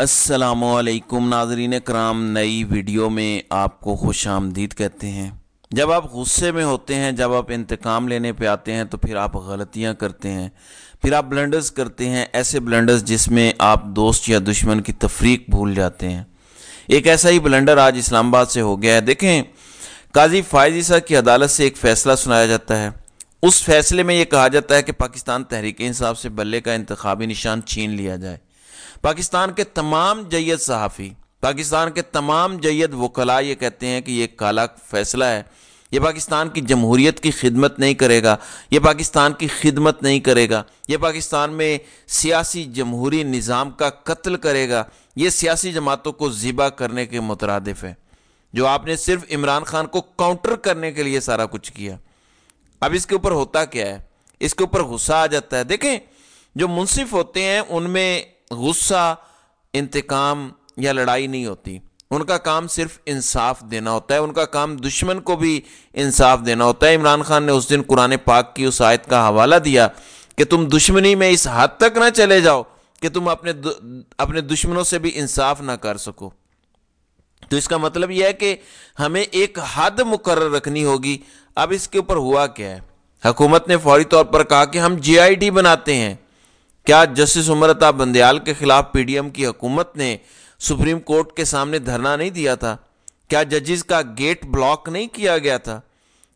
असलकुम नाजरीन कराम नई वीडियो में आपको खुश आमदीद कहते हैं जब आप गुस्से में होते हैं जब आप इंतकाम लेने पे आते हैं तो फिर आप गलतियां करते हैं फिर आप ब्लंडर्स करते हैं ऐसे ब्लंडर्स जिसमें आप दोस्त या दुश्मन की तफरीक भूल जाते हैं एक ऐसा ही ब्लंडर आज इस्लामाबाद से हो गया है देखें काजी फायजीसा की अदालत से एक फ़ैसला सुनाया जाता है उस फैसले में ये कहा जाता है कि पाकिस्तान तहरीक इंसाफ से बल्ले का इंतबी निशान छीन लिया जाए पाकिस्तान के तमाम जैद सहाफ़ी पाकिस्तान के तमाम जैद वकला ये कहते हैं कि ये काला फैसला है ये पाकिस्तान की जमहूरीत की खिदमत नहीं करेगा ये पाकिस्तान की खिदमत नहीं करेगा ये पाकिस्तान में सियासी जमहूरी निज़ाम का कत्ल करेगा ये सियासी जमातों को ज़िबा करने के मुतरदफ़ है जो आपने सिर्फ इमरान खान को काउंटर करने के लिए सारा कुछ किया अब इसके ऊपर होता क्या है इसके ऊपर गुस्सा आ जाता है देखें जो मुनसिफ होते हैं उनमें गुस्सा इंतकाम या लड़ाई नहीं होती उनका काम सिर्फ इंसाफ देना होता है उनका काम दुश्मन को भी इंसाफ देना होता है इमरान खान ने उस दिन कुरान पाक की उस आयत का हवाला दिया कि तुम दुश्मनी में इस हद तक ना चले जाओ कि तुम अपने दु, अपने दुश्मनों से भी इंसाफ ना कर सको तो इसका मतलब यह है कि हमें एक हद मुकर रखनी होगी अब इसके ऊपर हुआ क्या है हकूमत ने फौरी तौर पर कहा कि हम जीआईडी बनाते हैं क्या जस्टिस उमरता बंदयाल के खिलाफ पीडीएम की हुकूमत ने सुप्रीम कोर्ट के सामने धरना नहीं दिया था क्या जजेस का गेट ब्लॉक नहीं किया गया था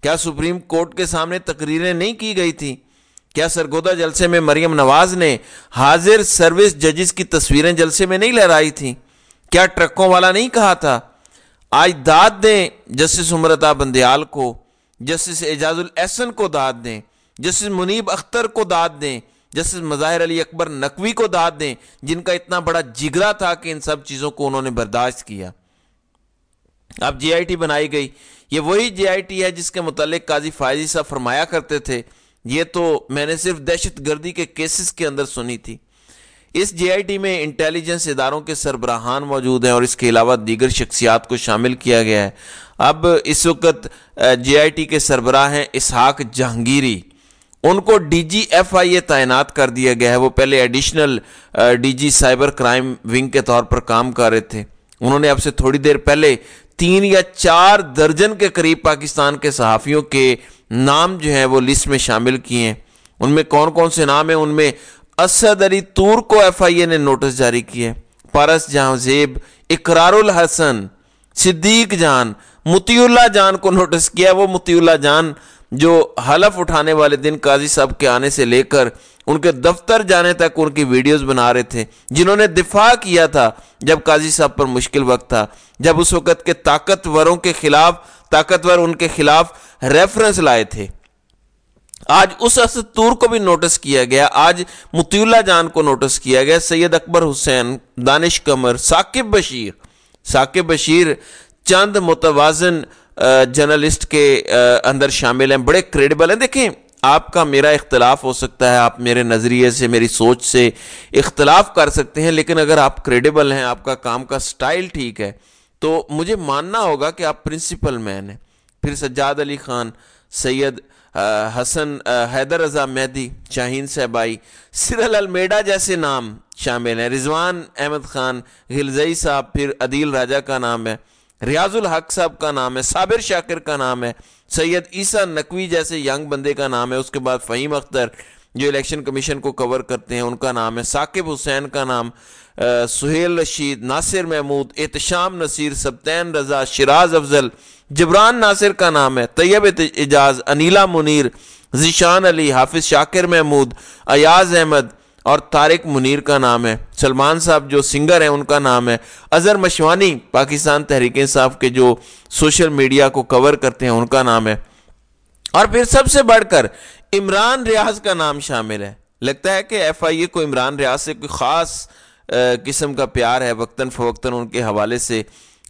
क्या सुप्रीम कोर्ट के सामने तकरीरें नहीं की गई थी क्या सरगोदा जलसे में मरियम नवाज ने हाजिर सर्विस जजिस की तस्वीरें जलसे में नहीं लहराई थी क्या ट्रकों वाला नहीं कहा था आज दाद दें जस्टिस उमरता बंदयाल को जस्टिस एजाजुल एहसन को दाद दें जस्टिस मुनीब अख्तर को दाद दें जस्टिस मज़ाहिर अली अकबर नकवी को दाद दें जिनका इतना बड़ा जिगरा था कि इन सब चीज़ों को उन्होंने बर्दाश्त किया अब टी बनाई गई ये वही टी है जिसके मतलब काजी फायजी साहब फरमाया करते थे ये तो मैंने सिर्फ दहशत गर्दी के केसेस के अंदर सुनी थी इस टी में इंटेलिजेंस इदारों के सरबराहान मौजूद हैं और इसके अलावा दीगर शख्सियात को शामिल किया गया है अब इस वक्त टी के सरबराह हैं इसहाक जहांगीरी उनको डीजीएफआईए तैनात कर दिया गया है वो पहले additional DG cyber crime wing के तौर पर काम कर रहे थे उन्होंने अब से थोड़ी देर पहले तीन या चार दर्जन के करीब पाकिस्तान के सहाफ़ियों के नाम जो हैं वो लिस्ट में शामिल किए हैं उनमें कौन कौन से नाम हैं उनमें असद अली तूर को एफआईए ने नोटिस जारी किए पारस जहाँजेब इकरारुल हसन सिद्दीक जान मुतीउल्ला जान को नोटिस किया वो मुतीउल्ला जान जो हलफ उठाने वाले दिन काजी साहब के आने से लेकर उनके दफ्तर जाने तक उनकी वीडियोस बना रहे थे जिन्होंने दिफा किया था जब काजी साहब पर मुश्किल वक्त था जब उस वक़्त के ताकतवरों के खिलाफ ताकतवर उनके खिलाफ रेफरेंस लाए थे आज उस असतूर को भी नोटिस किया गया आज मुतीला जान को नोटिस किया गया सैयद अकबर हुसैन दानिश कमर साकिब बशीर साकिब बशीर चंद मुतवाजन जर्नलिस्ट के अंदर शामिल हैं बड़े क्रेडिबल हैं देखें आपका मेरा इख्तलाफ हो सकता है आप मेरे नज़रिए से मेरी सोच से इख्तलाफ कर सकते हैं लेकिन अगर आप क्रेडिबल हैं आपका काम का स्टाइल ठीक है तो मुझे मानना होगा कि आप प्रिंसिपल मैन हैं फिर सज्जाद अली ख़ान सैयद हसन हैदर रज़ा मेहदी शाहीन साहबाई सिरल अलमेडा जैसे नाम शामिल हैं रिजवान अहमद ख़ान गिलजई साहब फिर अदील राजा का नाम है रियाजुल हक साहब का नाम है साबिर शाकिर का नाम है सैयद ईसा नकवी जैसे यंग बंदे का नाम है उसके बाद फ़हीम अख्तर जो इलेक्शन कमीशन को कवर करते हैं उनका नाम है साकिब हुसैन का नाम सुहेल रशीद नासिर महमूद एहतशाम नसीर सप्तैन रजा शराज अफजल जबरान नासिर का नाम है तैयब एजाज अनिला मुनीर जीशान अली हाफिज़ शाकिर महमूद अयाज अहमद और तारिक मुनीर का नाम है सलमान साहब जो सिंगर हैं उनका नाम है अजहर मशवानी पाकिस्तान तहरीक साहब के जो सोशल मीडिया को कवर करते हैं उनका नाम है और फिर सबसे बढ़कर इमरान रियाज का नाम शामिल है लगता है कि एफ आई ए को इमरान रियाज से कोई ख़ास किस्म का प्यार है वक्ता फ़वक्ता उनके हवाले से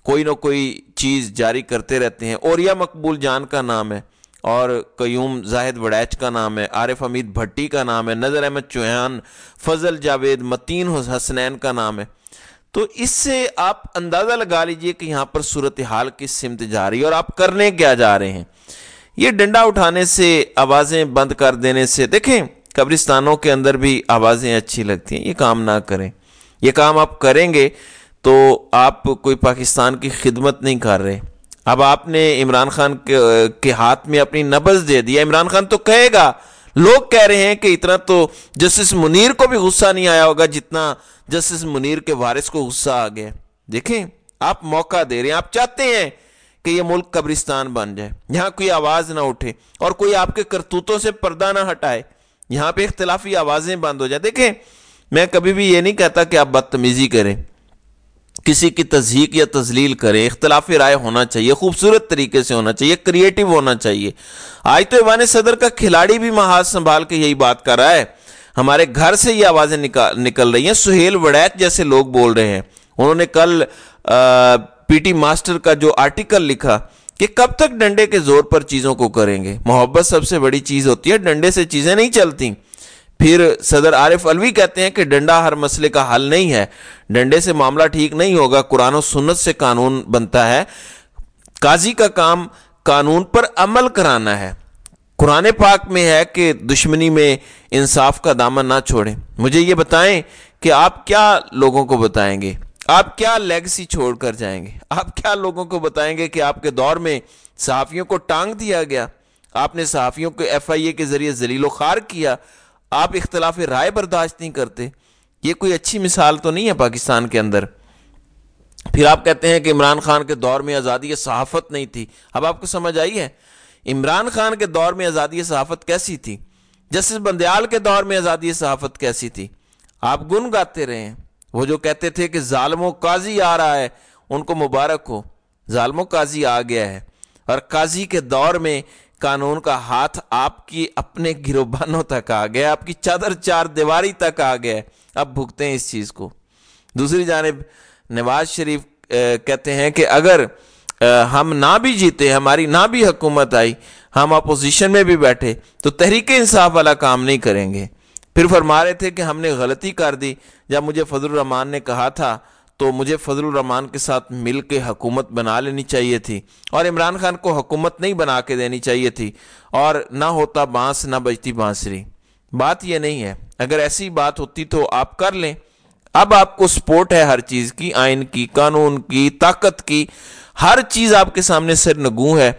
कोई ना कोई चीज़ जारी करते रहते हैं और यह मकबूल जान का नाम है और कयूम जाहिद वड़ैच का नाम है आरिफ हमीद भट्टी का नाम है नज़र अहमद चौहान फजल जावेद मतीन हसनैन का नाम है तो इससे आप अंदाज़ा लगा लीजिए कि यहाँ पर सूरत हाल किस सिमत जा रही है और आप करने क्या जा रहे हैं ये डंडा उठाने से आवाज़ें बंद कर देने से देखें कब्रिस्तानों के अंदर भी आवाज़ें अच्छी लगती हैं ये काम ना करें ये काम आप करेंगे तो आप कोई पाकिस्तान की खिदमत नहीं कर रहे अब आपने इमरान खान के, के हाथ में अपनी नबज दे दिया इमरान खान तो कहेगा लोग कह रहे हैं कि इतना तो जस्टिस मुनीर को भी गुस्सा नहीं आया होगा जितना जस्टिस मुनीर के वारिस को गुस्सा आ गया देखें आप मौका दे रहे हैं आप चाहते हैं कि यह मुल्क कब्रिस्तान बन जाए यहां कोई आवाज़ ना उठे और कोई आपके करतूतों से पर्दा ना हटाए यहां पे इख्तलाफी आवाज़ें बंद हो जाए देखें मैं कभी भी ये नहीं कहता कि आप बदतमीज़ी करें किसी की तजीक या तजलील करे इख्तलाफी राय होना चाहिए खूबसूरत तरीके से होना चाहिए क्रिएटिव होना चाहिए आज तो ईवान सदर का खिलाड़ी भी महाज संभाल के यही बात कर रहा है हमारे घर से ये आवाज़ें निकाल निकल रही हैं सुहेल वड़ैत जैसे लोग बोल रहे हैं उन्होंने कल पीटी मास्टर का जो आर्टिकल लिखा कि कब तक डंडे के जोर पर चीज़ों को करेंगे मोहब्बत सबसे बड़ी चीज़ होती है डंडे से चीज़ें नहीं चलती फिर सदर आरिफ अलवी कहते हैं कि डंडा हर मसले का हल नहीं है डंडे से मामला ठीक नहीं होगा कुरान और सुन्नत से कानून बनता है काजी का काम कानून पर अमल कराना है कुरान पाक में है कि दुश्मनी में इंसाफ का दामन ना छोड़ें मुझे ये बताएं कि आप क्या लोगों को बताएंगे आप क्या लेगसी छोड़ कर जाएंगे आप क्या लोगों को बताएंगे कि आपके दौर में सहाफ़ियों को टांग दिया गया आपने सहाफ़ियों को एफ आई ए के ज़रिए जलीलो खार किया आप इख्तलाफ राय बर्दाश्त नहीं करते ये कोई अच्छी मिसाल तो नहीं है पाकिस्तान के अंदर फिर आप कहते हैं कि इमरान खान के दौर में आज़ादी सहाफ़त नहीं थी अब आपको समझ आई है इमरान खान के दौर में आज़ादी सहाफ़त कैसी थी जस्टिस बंदयाल के दौर में आज़ादी सहाफ़त कैसी थी आप गुन गाते रहे हैं वो जो कहते थे कि ालमो काजी आ रहा है उनको मुबारक हो ालमो काजी आ गया है और काजी के दौर में कानून का हाथ आपकी अपने गिरोबानों तक आ गया आपकी चादर चार दीवारी तक आ गया अब भुगते हैं इस चीज़ को दूसरी जानब नवाज शरीफ कहते हैं कि अगर हम ना भी जीते हमारी ना भी हुकूमत आई हम अपोजिशन में भी बैठे तो तहरीक इंसाफ वाला काम नहीं करेंगे फिर फरमा रहे थे कि हमने गलती कर दी जब मुझे फजल रहमान ने कहा था तो मुझे फजल रहमान के साथ मिल के हकूमत बना लेनी चाहिए थी और इमरान खान को हकूमत नहीं बना के देनी चाहिए थी और ना होता बांस ना बजती बांसरी बात यह नहीं है अगर ऐसी बात होती तो आप कर लें अब आपको सपोर्ट है हर चीज़ की आइन की कानून की ताकत की हर चीज़ आपके सामने सिर नगू है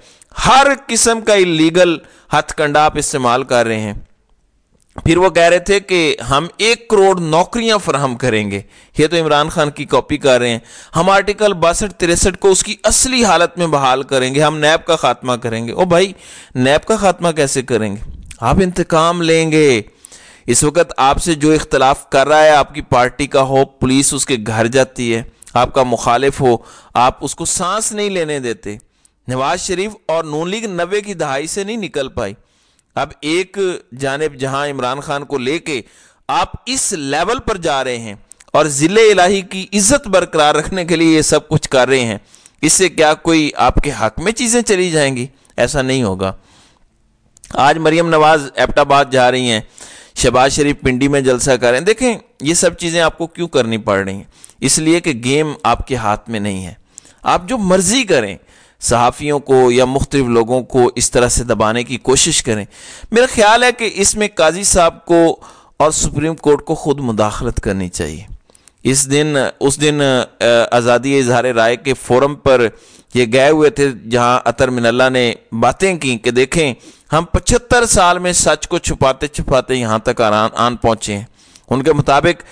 हर किस्म का इलीगल हथकंडा आप इस्तेमाल कर रहे हैं फिर वो कह रहे थे कि हम एक करोड़ नौकरियां फराहम करेंगे ये तो इमरान खान की कॉपी कर रहे हैं हम आर्टिकल बासठ तिरसठ को उसकी असली हालत में बहाल करेंगे हम नैब का खात्मा करेंगे ओ भाई नैब का खात्मा कैसे करेंगे आप इंतकाम लेंगे इस वक्त आपसे जो इख्तलाफ कर रहा है आपकी पार्टी का हो पुलिस उसके घर जाती है आपका मुखालिफ हो आप उसको सांस नहीं लेने देते नवाज शरीफ और नून लीग नबे की दहाई से नहीं निकल पाई अब एक जानब जहां इमरान खान को लेके आप इस लेवल पर जा रहे हैं और ज़िले इलाही की इज्जत बरकरार रखने के लिए ये सब कुछ कर रहे हैं इससे क्या कोई आपके हक में चीज़ें चली जाएंगी ऐसा नहीं होगा आज मरियम नवाज़ एपटाबाद जा रही हैं शहबाज शरीफ पिंडी में जलसा करें देखें ये सब चीज़ें आपको क्यों करनी पड़ रही हैं इसलिए कि गेम आपके हाथ में नहीं है आप जो मर्जी करें सहाफ़ियों को या मुख्तु लोगों को इस तरह से दबाने की कोशिश करें मेरा ख्याल है कि इसमें काजी साहब को और सुप्रीम कोर्ट को ख़ुद मुदाखलत करनी चाहिए इस दिन उस दिन आज़ादी इजहार राय के फोरम पर ये गए हुए थे जहां अतर मिनल्ला ने बातें की कि देखें हम पचहत्तर साल में सच को छुपाते छुपाते यहां तक आन, आन पहुंचे हैं उनके मुताबिक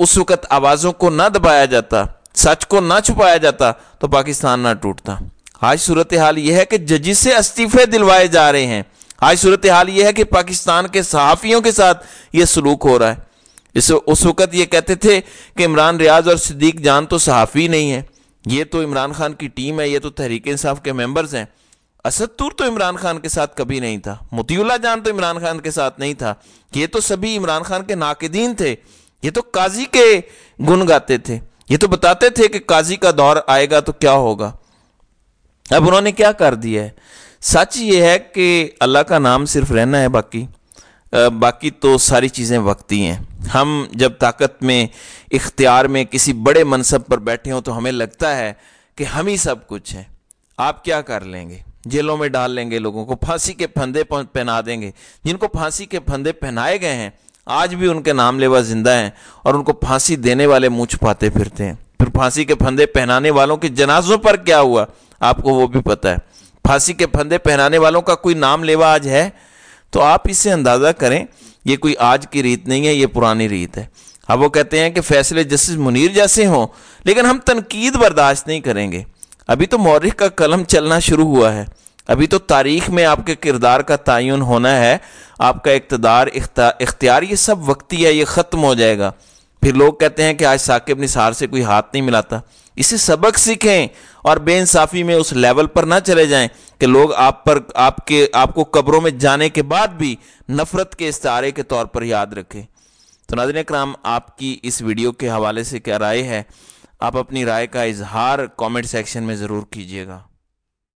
उस वक़्त आवाज़ों को ना दबाया जाता सच को ना छुपाया जाता तो पाकिस्तान ना टूटता आज सूरत हाल यह है कि जजिस से इस्तीफे दिलवाए जा रहे हैं आज सूरत हाल यह है कि पाकिस्तान के सहाफ़ियों के साथ ये सलूक हो रहा है इस उस वक़्त ये कहते थे कि इमरान रियाज और सिद्दीक जान तो सहाफ़ी नहीं है ये तो इमरान खान की टीम है ये तो तहरीक इंसाफ के मेम्बर्स हैं तुर तो इमरान खान के साथ कभी नहीं था मतियला जान तो इमरान खान के साथ नहीं था ये तो सभी इमरान खान के नाकदीन थे ये तो काजी के गुन गाते थे ये तो बताते थे कि काजी का दौर आएगा तो क्या होगा अब उन्होंने क्या कर दिया है सच ये है कि अल्लाह का नाम सिर्फ रहना है बाकी आ, बाकी तो सारी चीज़ें वक्ती हैं हम जब ताकत में इख्तियार में किसी बड़े मनसब पर बैठे हों तो हमें लगता है कि हम ही सब कुछ हैं आप क्या कर लेंगे जेलों में डाल लेंगे लोगों को फांसी के फंदे पहना देंगे जिनको फांसी के फंदे पहनाए गए हैं आज भी उनके नाम लेवा जिंदा हैं और उनको फांसी देने वाले मुँह छुपाते फिरते हैं फिर फांसी के फंदे पहनाने वालों के जनाजों पर क्या हुआ आपको वो भी पता है फांसी के फंदे पहनाने वालों का कोई नाम लेवा आज है तो आप इससे अंदाज़ा करें ये कोई आज की रीत नहीं है ये पुरानी रीत है अब वो कहते हैं कि फैसले जस्टिस मुनीर जैसे हों लेकिन हम तनकीद बर्दाश्त नहीं करेंगे अभी तो मौरख का कलम चलना शुरू हुआ है अभी तो तारीख में आपके किरदार का तयन होना है आपका इकतदार इख्तियार ये सब वक्ती है ये ख़त्म हो जाएगा फिर लोग कहते हैं कि आज साकिब निसार से कोई हाथ नहीं मिलाता इसे सबक सीखें और बेइंसाफ़ी में उस लेवल पर ना चले जाएं कि लोग आप पर आपके आपको कब्रों में जाने के बाद भी नफ़रत के इस्तारे के तौर पर याद रखें तो नाजन कराम आपकी इस वीडियो के हवाले से क्या राय है आप अपनी राय का इजहार कमेंट सेक्शन में ज़रूर कीजिएगा